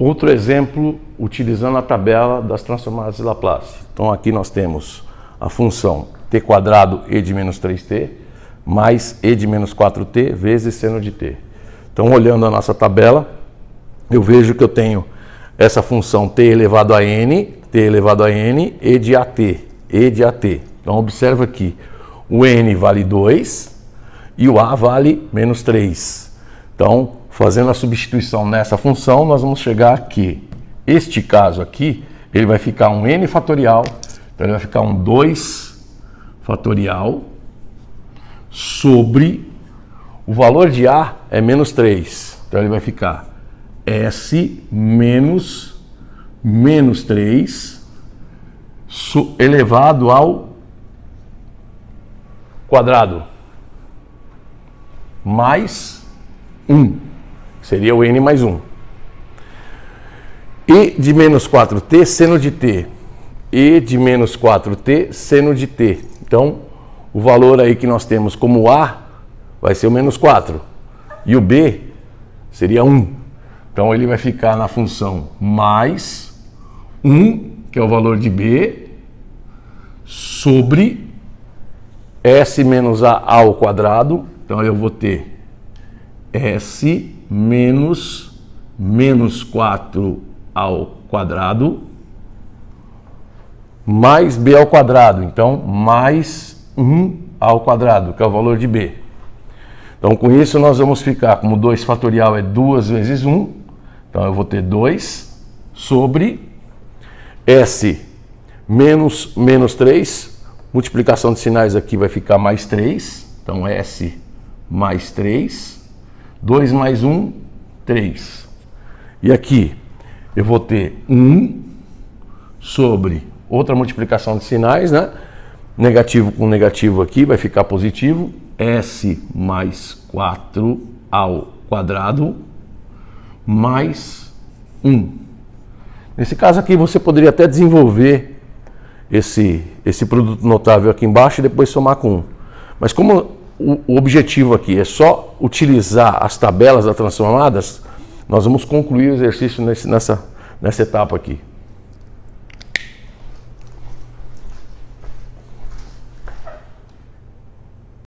Outro exemplo, utilizando a tabela das transformadas de Laplace. Então aqui nós temos a função t quadrado e de menos 3t mais e de menos 4t vezes seno de t. Então olhando a nossa tabela, eu vejo que eu tenho essa função t elevado a n, t elevado a n e de at, e de at. Então observa aqui, o n vale 2 e o a vale menos 3. Então Fazendo a substituição nessa função, nós vamos chegar aqui. Este caso aqui, ele vai ficar um n fatorial, então ele vai ficar um 2 fatorial sobre o valor de A é menos 3. Então ele vai ficar S menos menos 3 elevado ao quadrado mais 1 seria o n mais 1. E de menos 4t seno de t. E de menos 4t seno de t. Então, o valor aí que nós temos como A vai ser o menos 4. E o B seria 1. Então, ele vai ficar na função mais 1, que é o valor de B, sobre S menos A ao quadrado. Então, eu vou ter S menos menos 4 ao quadrado mais B ao quadrado. Então, mais 1 ao quadrado, que é o valor de B. Então, com isso, nós vamos ficar, como 2 fatorial é 2 vezes 1, então eu vou ter 2 sobre S menos menos 3, multiplicação de sinais aqui vai ficar mais 3, então S mais 3 2 mais 1, 3. E aqui eu vou ter 1 sobre outra multiplicação de sinais, né? Negativo com negativo aqui vai ficar positivo. S mais 4 ao quadrado mais 1. Nesse caso aqui você poderia até desenvolver esse, esse produto notável aqui embaixo e depois somar com 1. Mas como o, o objetivo aqui é só utilizar as tabelas das transformadas, nós vamos concluir o exercício nesse, nessa, nessa etapa aqui.